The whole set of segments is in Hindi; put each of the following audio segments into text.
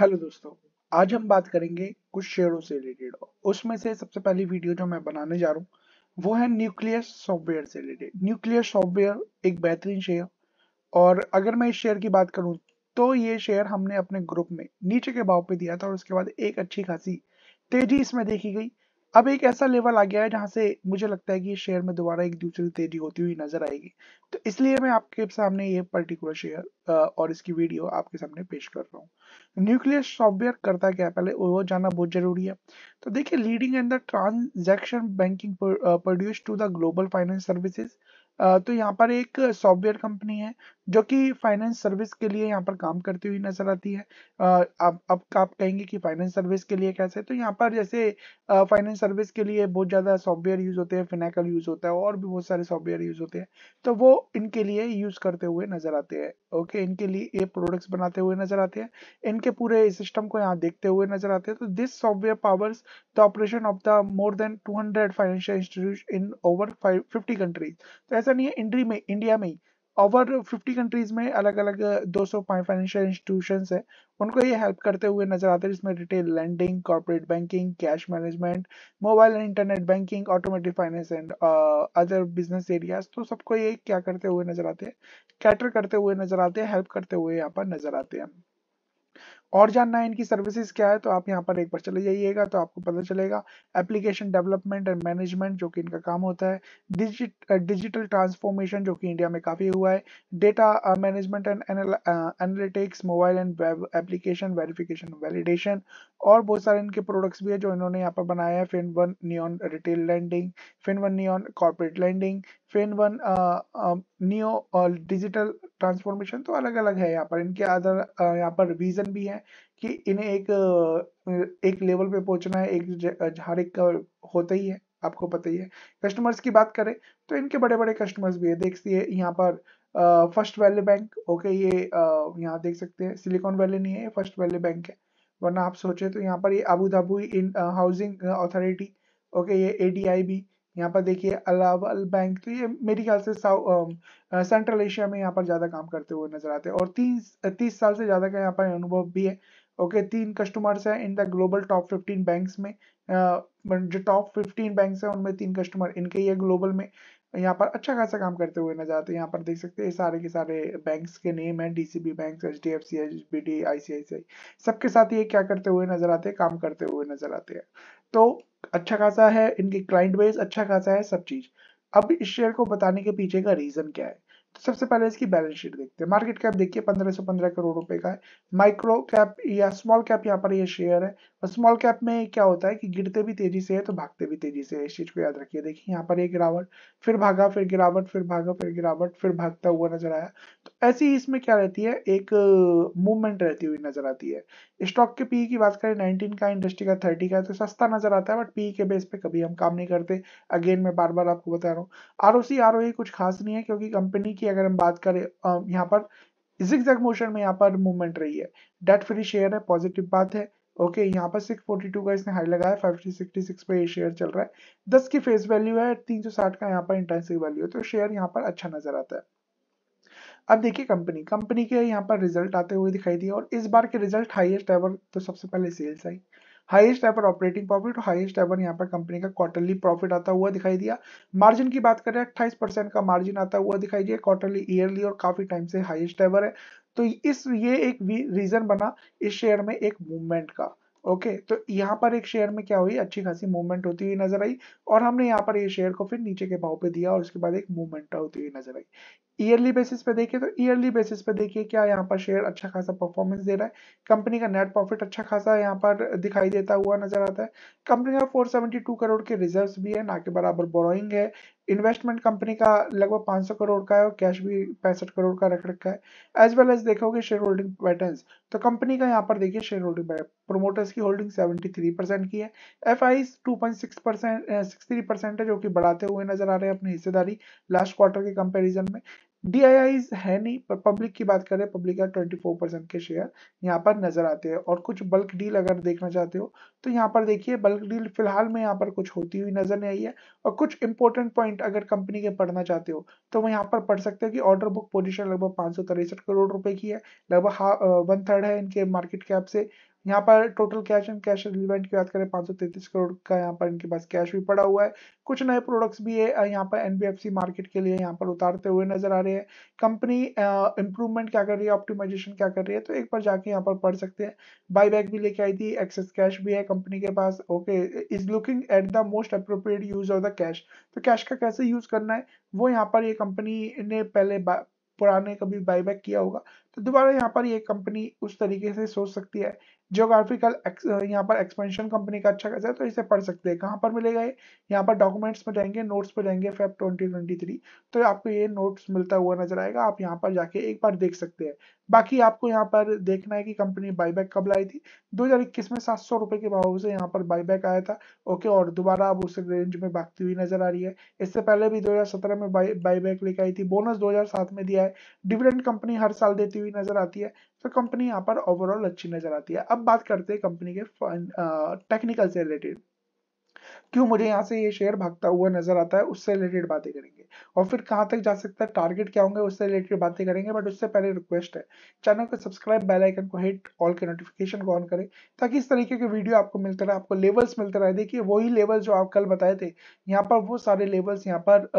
हेलो दोस्तों आज हम बात करेंगे कुछ शेयरों से रिलेटेड उसमें से सबसे पहली वीडियो जो मैं बनाने जा रहा हूँ वो है न्यूक्लियर सॉफ्टवेयर से रिलेटेड न्यूक्लियर सॉफ्टवेयर एक बेहतरीन शेयर और अगर मैं इस शेयर की बात करूँ तो ये शेयर हमने अपने ग्रुप में नीचे के भाव पे दिया था और उसके बाद एक अच्छी खासी तेजी इसमें देखी गई अब एक ऐसा लेवल आ गया है जहाँ से मुझे लगता है कि शेयर में दोबारा एक दूसरी तेजी होती हुई नजर आएगी तो इसलिए मैं आपके सामने ये पर्टिकुलर शेयर और इसकी वीडियो आपके सामने पेश कर रहा हूँ न्यूक्लियर सॉफ्टवेयर करता क्या पहले वो जानना बहुत जरूरी है तो देखिए leading and the transaction banking produce to the global finance services तो यहाँ पर एक सॉफ्टवेयर कंपनी है जो कि फाइनेंस सर्विस के लिए यहाँ पर काम करती हुई नजर आती है अब अब आप कहेंगे कि फाइनेंस सर्विस के लिए कैसे तो यहाँ पर जैसे फाइनेंस सर्विस के लिए बहुत ज़्यादा सॉफ्टवेयर यूज होते हैं फिनेकल यूज होता है और भी बहुत सारे सॉफ्टवेयर यूज होते हैं तो वो इनके लिए यूज करते हुए नजर आते हैं ओके इनके लिए ये प्रोडक्ट्स बनाते हुए नजर आते हैं इनके पूरे सिस्टम को यहाँ देखते हुए नजर आते हैं तो this software powers the operation of the more than 200 financial institute in over 50 countries तो ऐसा नहीं है इंडी में इंडिया में ही ओवर 50 कंट्रीज में अलग अलग सौ फाइनेंशियल इंस्टीट्यूशन है उनको ये हेल्प करते हुए नजर आते हैं जिसमें retail lending corporate banking cash management mobile and internet banking automatic finance and other business areas तो सबको ये क्या करते हुए नजर आते हैं कैटर करते हुए नजर आते हैं हेल्प करते हुए यहाँ पर नजर आते हैं और जानना है इनकी सर्विसेज क्या है तो आप यहाँ पर एक बार चले जाइएगा तो आपको पता चलेगा एप्लीकेशन डेवलपमेंट एंड मैनेजमेंट जो कि इनका काम होता है डिजिट डिजिटल ट्रांसफॉर्मेशन जो कि इंडिया में काफ़ी हुआ है data management and analytics mobile and web application verification validation और बहुत सारे इनके प्रोडक्ट्स भी है जो इन्होंने यहाँ पर बनाया है Finn one Neon retail lending Finn one Neon corporate lending Finn one Neo digital transformation तो अलग अलग है यहाँ पर इनके अदर यहाँ पर रिविजन भी है कि इन्हें एक एक लेवल पे पहुंचना है एक हर एक का होता ही है आपको पता ही है कस्टमर्स की बात करें तो इनके बड़े बड़े कस्टमर्स भी है देखिए यहाँ पर फर्स्ट वैली बैंक ओके ये यहाँ देख सकते हैं सिलिकॉन वैली नहीं है फर्स्ट वैली बैंक है वरना आप सोचे तो यहाँ पर ये Abu Dhabi housing authority okay ये ए डी आई बी यहाँ पर देखिए अलावल बैंक तो ये मेरे ख्याल से सेंट्रल एशिया um, uh, में यहाँ पर ज़्यादा काम करते हुए नजर आते हैं और तीन uh, तीस साल से ज़्यादा का यहाँ पर अनुभव भी है ओके तीन कस्टमर्स हैं in the global top fifteen banks में uh, जो टॉप फिफ्टीन बैंक्स हैं उनमें तीन कस्टमर इनके ये ग्लोबल में यहाँ पर अच्छा खासा काम करते हुए नजर आते हैं यहाँ पर देख सकते हैं सारे के सारे बैंक्स के नेम है DCB bank H D F C H B D I C I C I सबके साथ ये क्या करते हुए नजर आते हैं काम करते हुए नजर आते हैं तो अच्छा खासा है इनकी क्लाइंट बेस अच्छा खासा है सब चीज अब इस शेयर को बताने के पीछे का रीजन क्या है सबसे पहले इसकी बैलेंस शीट देखते हैं मार्केट कैप देखिए 1515 करोड़ रुपए का है माइक्रो कैप या स्मॉल कैप यहाँ पर ये शेयर है और स्मॉल कैप में क्या होता है कि गिरते भी तेजी से है तो भागते भी तेजी से है इस चीज को याद रखिए देखिए यहाँ पर ये गिरावट फिर भागा फिर गिरावट फिर भागा फिर गिरावट फिर भागता हुआ नजर आया तो ऐसी इसमें क्या रहती है एक मूवमेंट रहती हुई नजर आती है स्टॉक के पी e की बात करें नाइनटीन का इंडस्ट्री का थर्टी का तो सस्ता नजर आता है बट पी e के बेस पे कभी हम काम नहीं करते अगेन मैं बार बार आपको बता रहा हूँ आर ओ कुछ खास नहीं है क्योंकि कंपनी की अगर हम बात करें यहाँ पर जिग मोशन में यहाँ पर मूवमेंट रही है डेट फ्री शेयर है पॉजिटिव बात है ओके okay, यहाँ पर 642 का इसने हाई लगाया 5066 पे ये शेयर चल रहा है 10 की फेस वैल्यू है 360 का यहाँ पर इंटेंसिव वैल्यू है तो शेयर यहाँ पर अच्छा नजर आता है अब देखिए कंपनी कंपनी के यहाँ पर रिजल्ट आते हुए दिखाई दिए और इस बार के रिजल्ट हाईएस्ट एवर तो सबसे पहले सेल्स आई हाईएस्ट एवर ऑपरेटिंग प्रॉफिट और हाईएस्ट एवर यहाँ पर कंपनी का क्वार्टरली प्रॉफिट आता हुआ दिखाई दिया मार्जिन की बात करें अट्ठाईस परसेंट का मार्जिन आता हुआ दिखाई दिया क्वार्टरली ईयरली और काफी टाइम से हाईएस्ट एवर है तो इस ये एक रीजन बना इस शेयर में एक मूवमेंट का ओके okay, तो यहाँ पर एक शेयर में क्या हुई अच्छी खासी मूवमेंट होती हुई नजर आई और हमने यहाँ पर ये शेयर को फिर नीचे के भाव पे दिया और उसके बाद एक मूवमेंट होती हुई नजर आई ईयरली बेसिस पे देखिए तो ईयरली बेसिस पे देखिए क्या यहाँ पर शेयर अच्छा खासा परफॉर्मेंस दे रहा है कंपनी का नेट प्रॉफिट अच्छा खासा यहाँ पर दिखाई देता हुआ नजर आता है कंपनी का 472 करोड़ के रिजर्व्स भी है ना के बराबर बोरोइंग है इन्वेस्टमेंट कंपनी का लगभग 500 करोड़ का है और कैश भी पैंसठ करोड़ का रख रखा है एज वेल एज देखोगे शेयर होल्डिंग पैटर्न तो कंपनी का यहाँ पर देखिए शेयर होल्डिंग प्रोमोटर्स की होल्डिंग 73 परसेंट की है F I two point six three percent है जो कि बढ़ाते हुए नजर आ रहे हैं अपनी हिस्सेदारी लास्ट क्वार्टर के कंपेरिजन में डी है नहीं पर पब्लिक की बात करें पब्लिक का 24 परसेंट के शेयर यहाँ पर नजर आते हैं और कुछ बल्क डील अगर देखना चाहते हो तो यहाँ पर देखिए बल्क डील फिलहाल में यहाँ पर कुछ होती हुई नजर नहीं आई है और कुछ इंपॉर्टेंट पॉइंट अगर कंपनी के पढ़ना चाहते हो तो वो यहाँ पर पढ़ सकते हो कि ऑर्डर बुक पोजिशन लगभग पाँच करोड़ रुपए की है लगभग वन थर्ड है इनके मार्केट कैप से यहाँ पर total cash and cash equivalent की बात करें तैतीस करोड़ का यहाँ पर इनके पास कैश भी पड़ा हुआ है कुछ नए प्रोडक्ट्स भी है यहाँ पर एनबीएफसी मार्केट के लिए यहाँ पर उतारते हुए नजर आ रहे हैं कंपनी इंप्रूवमेंट क्या कर रही है ऑप्टिमाइजेशन क्या कर रही है तो एक बार जाके यहाँ पर पढ़ सकते हैं बाई बैक भी लेके आई थी एक्सेस कैश भी है कंपनी के पास okay is looking at the most appropriate use of the cash तो कैश का कैसे यूज करना है वो यहाँ पर ये कंपनी ने पहले पुराने कभी बाईबैक किया होगा तो दोबारा यहाँ पर ये कंपनी उस तरीके से सोच सकती है जियोग्राफिकल uh, यहाँ पर एक्सपेंशन कंपनी का अच्छा खासा है तो इसे पढ़ सकते हैं कहाँ पर मिलेगा ये यहाँ पर डॉक्यूमेंट्स में जाएंगे नोट्स पर जाएंगे फेब 2023 तो आपको ये नोट्स मिलता हुआ नजर आएगा आप यहाँ पर जाके एक बार देख सकते हैं बाकी आपको यहाँ पर देखना है कि कंपनी बाईबैक कब लाई थी इक्कीस में सात सौ रुपए के भाव से यहाँ पर बाईबैक आया था ओके और दोबारा अब उस रेंज में भागती हुई नजर आ रही है इससे पहले भी 2017 में बाई बाईबैक लेके आई थी बोनस 2007 में दिया है डिविडेंड कंपनी हर साल देती हुई नजर आती है तो कंपनी यहाँ पर ओवरऑल अच्छी नजर आती है अब बात करते हैं कंपनी के टेक्निकल से रिलेटेड क्यों मुझे यहाँ से ये शेयर भागता हुआ नजर आता है उससे रिलेटेड बातें करेंगे और फिर कहाँ तक जा सकता है टारगेट क्या होंगे उससे रिलेटेड बातें करेंगे बट उससे पहले रिक्वेस्ट है चैनल को सब्सक्राइब बेल आइकन को हिट ऑल के नोटिफिकेशन को ऑन करें ताकि इस तरीके के वीडियो आपको मिलते रहे आपको लेवल्स मिलते रहे देखिए वही लेवल जो आप कल बताए थे यहाँ पर वो सारे लेवल्स यहाँ पर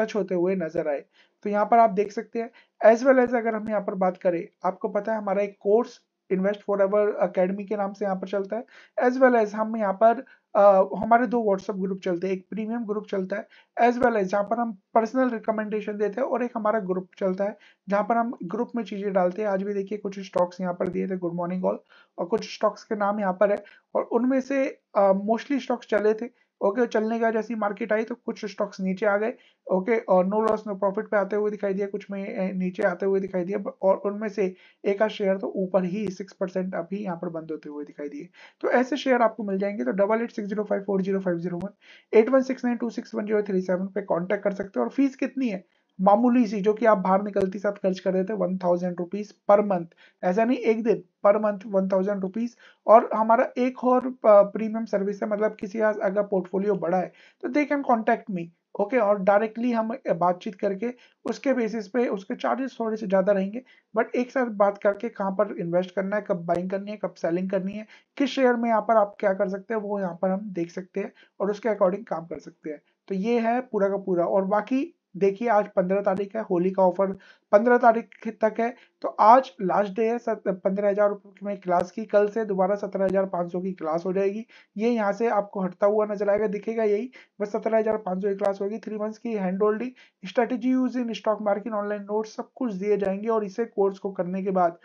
टच होते हुए नजर आए तो यहाँ पर आप देख सकते हैं एज वेल एज अगर हम यहाँ पर बात करें आपको पता है हमारा एक course invest forever academy के नाम से यहाँ पर चलता है एज वेल एज हम यहाँ पर uh, हमारे दो व्हाट्सएप ग्रुप चलते हैं एक प्रीमियम ग्रुप चलता है एज वेल एज जहाँ पर हम पर्सनल रिकमेंडेशन देते हैं और एक हमारा ग्रुप चलता है जहाँ पर हम ग्रुप में चीज़ें डालते हैं आज भी देखिए कुछ स्टॉक्स यहाँ पर दिए थे गुड मॉर्निंग ऑल और कुछ स्टॉक्स के नाम यहाँ पर है और उनमें से मोस्टली uh, स्टॉक्स चले थे ओके चलने का जैसी मार्केट आई तो कुछ स्टॉक्स नीचे आ गए ओके और नो लॉस नो प्रॉफिट पे आते हुए दिखाई दिया कुछ में नीचे आते हुए दिखाई दिया और उनमें से एक आध शेयर तो ऊपर ही सिक्स परसेंट अभी यहाँ पर बंद होते हुए दिखाई दिए तो ऐसे शेयर आपको मिल जाएंगे तो double eight six zero five four zero five zero one eight one six nine two six one zero three seven पे कॉन्टेक्ट कर सकते हो और फीस कितनी है मामूली सी जो कि आप बाहर निकलते साथ खर्च कर देते one thousand rupees per month ऐसा नहीं एक दिन per month one thousand rupees और हमारा एक और प्रीमियम सर्विस है मतलब किसी का अगर पोर्टफोलियो बड़ा है तो they can contact me okay okay, और डायरेक्टली हम बातचीत करके उसके बेसिस पे उसके चार्जेस थोड़े से ज़्यादा रहेंगे बट एक साथ बात करके कहाँ पर इन्वेस्ट करना है कब बाइंग करनी है कब सेलिंग करनी है किस शेयर में यहाँ पर आप क्या कर सकते हैं वो यहाँ पर हम देख सकते हैं और उसके अकॉर्डिंग काम कर सकते हैं तो ये है पूरा का पूरा और बाकी देखिए आज पंद्रह तारीख है होली का ऑफर पंद्रह तारीख तक है तो आज लास्ट डे है पंद्रह हजार रुपये में क्लास की कल से दोबारा सत्रह हजार पाँच सौ की क्लास हो जाएगी ये यहाँ से आपको हटता हुआ नजर आएगा दिखेगा यही बस सत्रह हजार पाँच सौ की क्लास होगी थ्री मंथ्स की hand holding strategy use in stock market online note सब कुछ दिए जाएंगे और इसे कोर्स को करने के बाद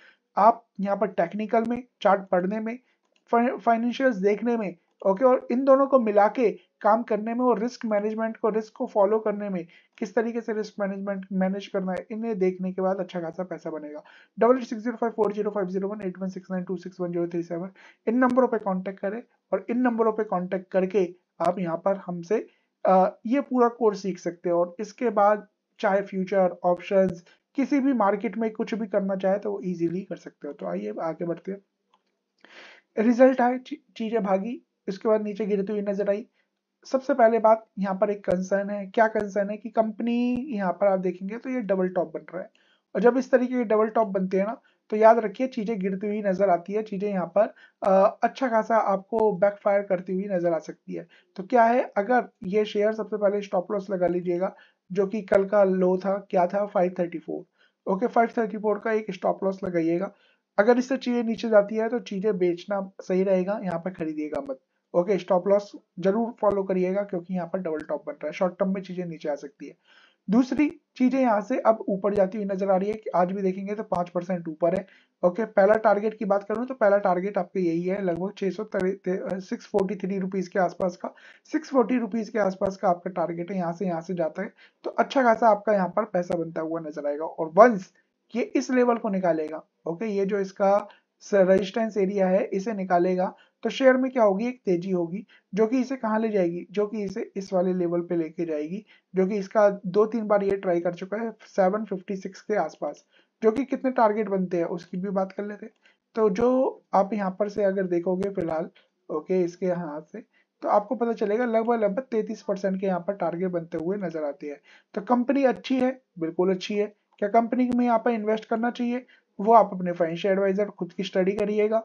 आप यहाँ पर टेक्निकल में चार्ट पढ़ने में फाइनेंशियल देखने में ओके और इन दोनों को मिला के काम करने में और रिस्क मैनेजमेंट को रिस्क को फॉलो करने में किस तरीके से रिस्क मैनेजमेंट मैनेज करना है इन्हें देखने के बाद अच्छा खासा पैसा बनेगा double eight six zero five four zero five zero one eight one six nine two six one zero three seven इन नंबरों पर कॉन्टेक्ट करें और इन नंबरों पर कॉन्टेक्ट करके आप यहाँ पर हमसे ये पूरा कोर्स सीख सकते हो और इसके बाद चाहे फ्यूचर ऑप्शन किसी भी मार्केट में कुछ भी करना चाहे तो वो इजीली कर सकते हो तो आइए आगे बढ़ते हैं रिजल्ट आए चीजें भागी इसके बाद नीचे गिरती हुई नजर आई सबसे पहले बात यहाँ पर एक कंसर्न है क्या कंसर्न है कि कंपनी यहाँ पर आप देखेंगे तो ये डबल टॉप बन रहा है और जब इस तरीके के डबल टॉप बनते हैं ना तो याद रखिए चीजें गिरती हुई नजर आती है चीजें यहाँ पर आ, अच्छा खासा आपको बैकफायर करती हुई नजर आ सकती है तो क्या है अगर ये शेयर सबसे पहले स्टॉप लॉस लगा लीजिएगा जो कि कल का लो था क्या था 534 ओके 534 का एक स्टॉप लॉस लगाइएगा अगर इससे चीजें नीचे जाती है तो चीजें बेचना सही रहेगा यहाँ पर खरीदिएगा मत ओके स्टॉप लॉस जरूर फॉलो करिएगा क्योंकि यहाँ पर डबल टॉप बन रहा है शॉर्ट टर्म में चीजें नीचे आ सकती है दूसरी चीजें यहाँ से अब ऊपर जाती हुई नजर आ रही है कि आज भी देखेंगे तो पांच परसेंट ऊपर है ओके पहला टारगेट की बात करूं तो पहला टारगेट आपके यही है लगभग छह सौ सिक्स फोर्टी थ्री रुपीज के आसपास का सिक्स फोर्टी रुपीज के आसपास का आपका टारगेट है यहाँ से यहाँ से जाता है तो अच्छा खासा आपका यहाँ पर पैसा बनता हुआ नजर आएगा और वंस ये इस लेवल को निकालेगा ओके ये जो इसका रजिस्टेंस एरिया है इसे निकालेगा तो शेयर में क्या होगी एक तेजी होगी जो कि इसे कहाँ ले जाएगी जो कि इसे इस वाले लेवल पे लेके जाएगी जो कि इसका दो तीन बार ये ट्राई कर चुका है सिक्स के आसपास जो कि कितने टारगेट बनते हैं उसकी भी बात कर लेते हैं तो जो आप यहाँ पर से अगर देखोगे फिलहाल ओके इसके हाथ से तो आपको पता चलेगा लगभग लगभग तैतीस परसेंट के यहाँ पर टारगेट बनते हुए नजर आते हैं तो कंपनी अच्छी है बिल्कुल अच्छी है क्या कंपनी में यहाँ पर इन्वेस्ट करना चाहिए वो आप अपने फाइनेंशियल एडवाइजर खुद की स्टडी करिएगा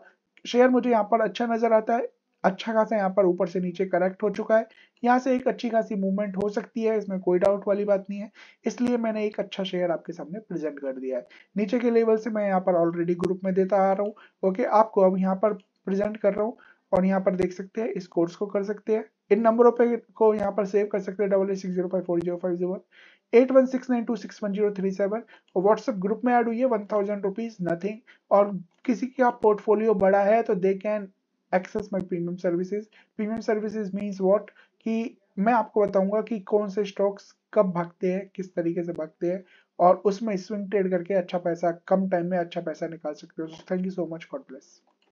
शेयर मुझे यहाँ पर अच्छा नजर आता है अच्छा खासा यहाँ पर ऊपर से नीचे करेक्ट हो चुका है यहाँ से एक अच्छी खासी मूवमेंट हो सकती है इसमें कोई डाउट वाली बात नहीं है इसलिए मैंने एक अच्छा शेयर आपके सामने प्रेजेंट कर दिया है नीचे के लेवल से मैं यहाँ पर ऑलरेडी ग्रुप में देता आ रहा हूँ ओके आपको अब यहाँ पर प्रेजेंट कर रहा हूँ और यहाँ पर देख सकते हैं इस कोर्स को कर सकते हैं इन नंबरों पे को यहाँ पर सेव कर सकते हैं double eight six zero five four zero five zero eight one six nine two six और व्हाट्सएप ग्रुप में ऐड हुई है वन थाउजेंड रुपीज नथिंग और किसी का पोर्टफोलियो बड़ा है तो they can access my premium services premium services means what कि मैं आपको बताऊंगा कि कौन से स्टॉक्स कब भागते हैं किस तरीके से भागते हैं और उसमें स्विंग ट्रेड करके अच्छा पैसा कम टाइम में अच्छा पैसा निकाल सकते हो thank you so much God bless